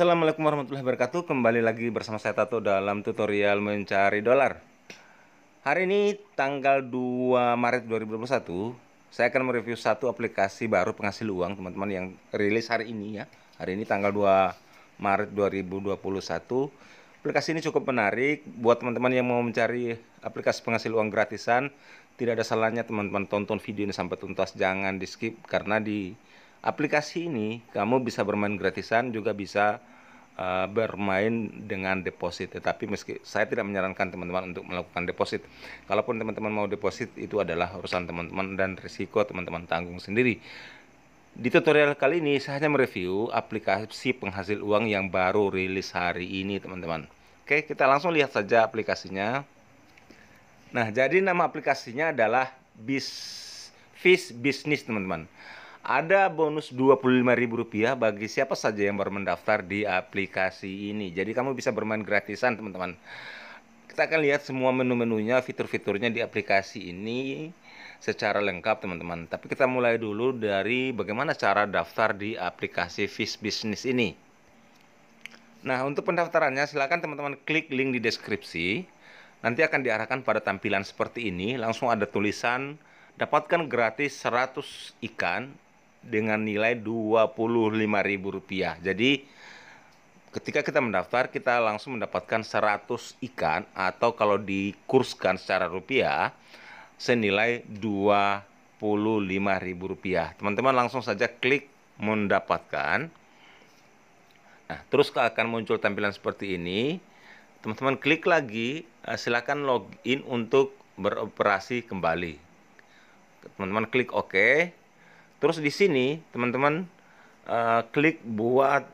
Assalamualaikum warahmatullahi wabarakatuh Kembali lagi bersama saya Tato dalam tutorial mencari dolar Hari ini tanggal 2 Maret 2021 Saya akan mereview satu aplikasi baru penghasil uang teman-teman yang rilis hari ini ya Hari ini tanggal 2 Maret 2021 Aplikasi ini cukup menarik buat teman-teman yang mau mencari aplikasi penghasil uang gratisan Tidak ada salahnya teman-teman tonton video ini sampai tuntas Jangan di skip karena di aplikasi ini kamu bisa bermain gratisan juga bisa uh, bermain dengan deposit tetapi meski saya tidak menyarankan teman-teman untuk melakukan deposit kalaupun teman-teman mau deposit itu adalah urusan teman-teman dan risiko teman-teman tanggung sendiri di tutorial kali ini saya hanya mereview aplikasi penghasil uang yang baru rilis hari ini teman-teman. Oke, kita langsung lihat saja aplikasinya. Nah, jadi nama aplikasinya adalah Bis Fish Business teman-teman ada bonus Rp25.000 bagi siapa saja yang baru mendaftar di aplikasi ini. Jadi kamu bisa bermain gratisan, teman-teman. Kita akan lihat semua menu-menunya, fitur-fiturnya di aplikasi ini secara lengkap, teman-teman. Tapi kita mulai dulu dari bagaimana cara daftar di aplikasi Fish Business ini. Nah, untuk pendaftarannya silakan teman-teman klik link di deskripsi. Nanti akan diarahkan pada tampilan seperti ini, langsung ada tulisan dapatkan gratis 100 ikan dengan nilai Rp25.000. Jadi ketika kita mendaftar kita langsung mendapatkan 100 ikan atau kalau dikurskan secara rupiah senilai Rp25.000. Teman-teman langsung saja klik mendapatkan. Nah, terus akan muncul tampilan seperti ini. Teman-teman klik lagi, eh, silakan login untuk beroperasi kembali. Teman-teman klik OK. Terus di sini teman-teman uh, klik buat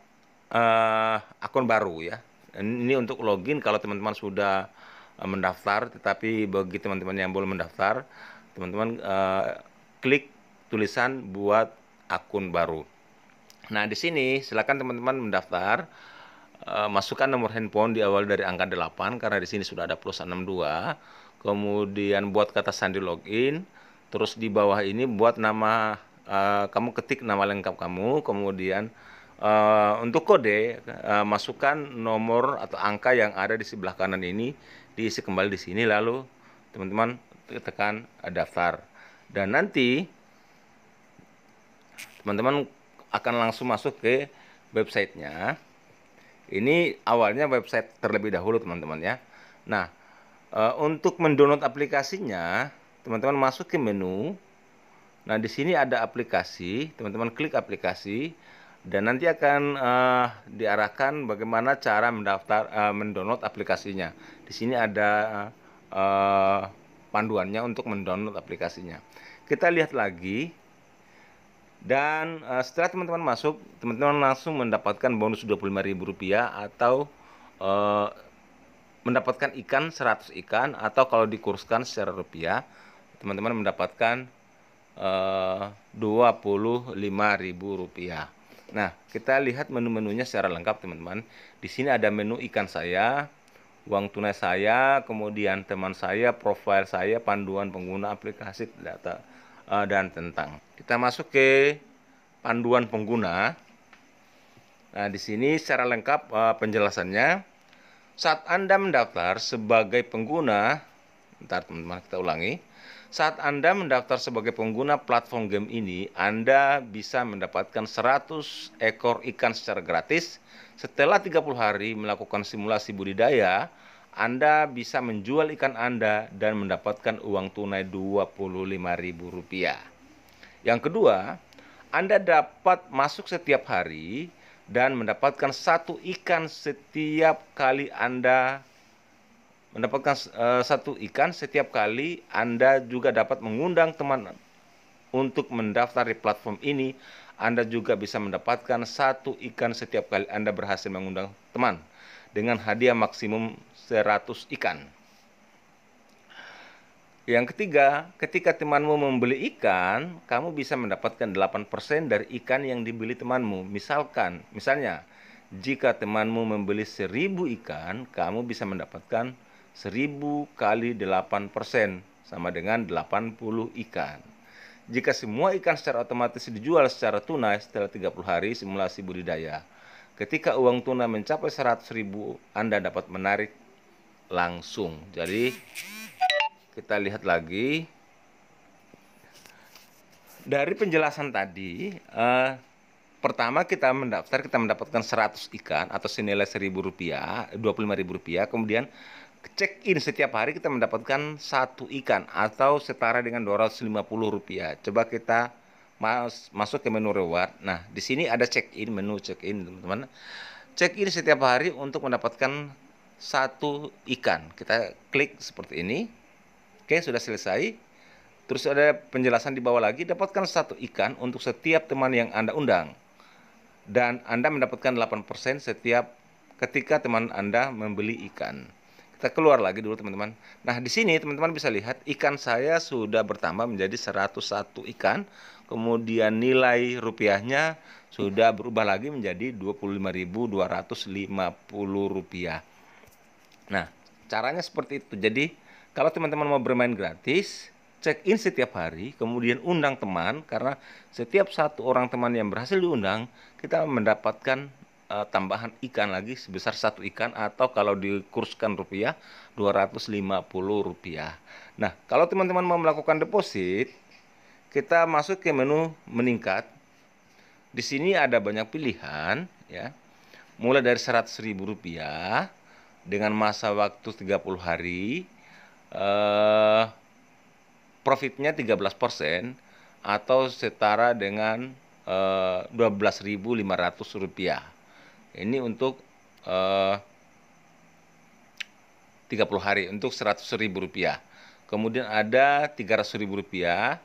uh, akun baru ya. Ini untuk login kalau teman-teman sudah uh, mendaftar, tetapi bagi teman-teman yang belum mendaftar, teman-teman uh, klik tulisan buat akun baru. Nah di sini silakan teman-teman mendaftar. Uh, masukkan nomor handphone di awal dari angka 8 karena di sini sudah ada plus 62 kemudian buat kata sandi login terus di bawah ini buat nama uh, kamu ketik nama lengkap kamu, kemudian uh, untuk kode uh, masukkan nomor atau angka yang ada di sebelah kanan ini, diisi kembali di sini lalu teman-teman tekan daftar. Dan nanti teman-teman akan langsung masuk ke websitenya. Ini awalnya website terlebih dahulu teman-teman ya. Nah, untuk mendownload aplikasinya, teman-teman masuk ke menu Nah, di sini ada aplikasi, teman-teman klik aplikasi dan nanti akan uh, diarahkan bagaimana cara mendaftar uh, mendownload aplikasinya. Di sini ada uh, panduannya untuk mendownload aplikasinya. Kita lihat lagi dan uh, setelah teman-teman masuk, teman-teman langsung mendapatkan bonus Rp25.000 atau uh, mendapatkan ikan 100 ikan atau kalau dikurskan secara rupiah, teman-teman mendapatkan Eh, Rp25.000. Nah, kita lihat menu-menunya secara lengkap, teman-teman. Di sini ada menu ikan saya, uang tunai saya, kemudian teman saya, profil saya, panduan pengguna aplikasi data eh, dan tentang. Kita masuk ke panduan pengguna. Nah, di sini secara lengkap eh, penjelasannya. Saat Anda mendaftar sebagai pengguna Ntar teman-teman kita ulangi. Saat Anda mendaftar sebagai pengguna platform game ini, Anda bisa mendapatkan 100 ekor ikan secara gratis. Setelah 30 hari melakukan simulasi budidaya, anda bisa menjual ikan Anda dan mendapatkan uang tunai Rp25.000. Yang kedua, Anda dapat masuk setiap hari dan mendapatkan satu ikan setiap kali Anda mendapatkan uh, satu ikan setiap kali Anda juga dapat mengundang teman untuk mendaftar di platform ini. Anda juga bisa mendapatkan satu ikan setiap kali Anda berhasil mengundang teman dengan hadiah maksimum 100 ikan. Yang ketiga, ketika temanmu membeli ikan, kamu bisa mendapatkan 8% dari ikan yang dibeli temanmu. Misalkan, misalnya, jika temanmu membeli 1000 ikan, kamu bisa mendapatkan 1000 kali 8 persen sama dengan 80 ikan. Jika semua ikan secara otomatis dijual secara tunai setelah 30 hari simulasi budidaya, ketika uang tunai mencapai 100 ribu, Anda dapat menarik langsung. Jadi kita lihat lagi dari penjelasan tadi, eh, pertama kita mendaftar kita mendapatkan 100 ikan atau senilai seribu rupiah, dua puluh lima ribu rupiah, kemudian check in setiap hari kita mendapatkan satu ikan atau setara dengan 250 rupiah. Coba kita mas masuk ke menu reward. Nah, di sini ada check in menu check in teman-teman. Check in setiap hari untuk mendapatkan satu ikan. Kita klik seperti ini. Oke, sudah selesai. Terus ada penjelasan di bawah lagi, dapatkan satu ikan untuk setiap teman yang Anda undang. Dan Anda mendapatkan 8% setiap ketika teman Anda membeli ikan kita keluar lagi dulu teman-teman. Nah, di sini teman-teman bisa lihat ikan saya sudah bertambah menjadi 101 ikan. Kemudian nilai rupiahnya sudah berubah lagi menjadi 25.250 rupiah. Nah, caranya seperti itu. Jadi, kalau teman-teman mau bermain gratis, check in setiap hari, kemudian undang teman karena setiap satu orang teman yang berhasil diundang, kita mendapatkan uh, tambahan ikan lagi sebesar satu ikan atau kalau dikurskan rupiah 250 rupiah. Nah, kalau teman-teman mau melakukan deposit, kita masuk ke menu meningkat. Di sini ada banyak pilihan ya. Mulai dari 100 ribu rupiah dengan masa waktu 30 hari eh, profitnya 13% atau setara dengan eh, 12.500 rupiah ini untuk eh, 30 hari untuk 100 ribu rupiah kemudian ada 300 ribu rupiah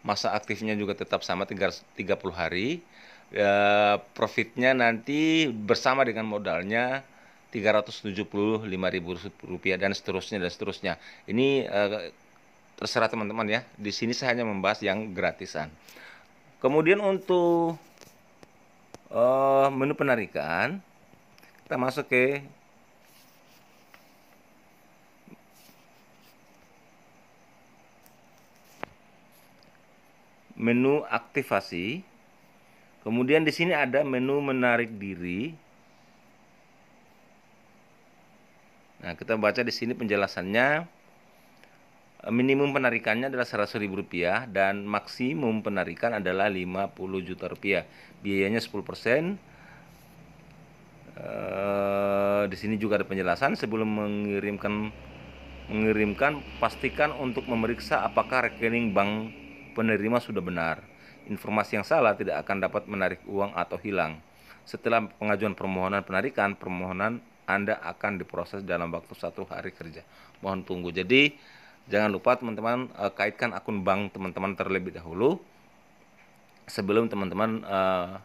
masa aktifnya juga tetap sama 30 hari eh, profitnya nanti bersama dengan modalnya 375 ribu rupiah dan seterusnya dan seterusnya ini eh, terserah teman-teman ya di sini saya hanya membahas yang gratisan kemudian untuk uh, menu penarikan kita masuk ke menu aktivasi. Kemudian di sini ada menu menarik diri. Nah, kita baca di sini penjelasannya minimum penarikannya adalah ribu rupiah dan maksimum penarikan adalah 50 juta rupiah. Biayanya 10%. Uh, eh, di sini juga ada penjelasan sebelum mengirimkan mengirimkan pastikan untuk memeriksa apakah rekening bank penerima sudah benar. Informasi yang salah tidak akan dapat menarik uang atau hilang. Setelah pengajuan permohonan penarikan, permohonan Anda akan diproses dalam waktu satu hari kerja. Mohon tunggu. Jadi Jangan lupa teman-teman uh, kaitkan akun bank teman-teman terlebih dahulu sebelum teman-teman uh,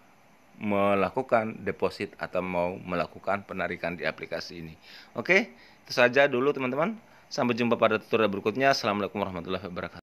melakukan deposit atau mau melakukan penarikan di aplikasi ini. Oke, itu saja dulu teman-teman. Sampai jumpa pada tutorial berikutnya. Assalamualaikum warahmatullahi wabarakatuh.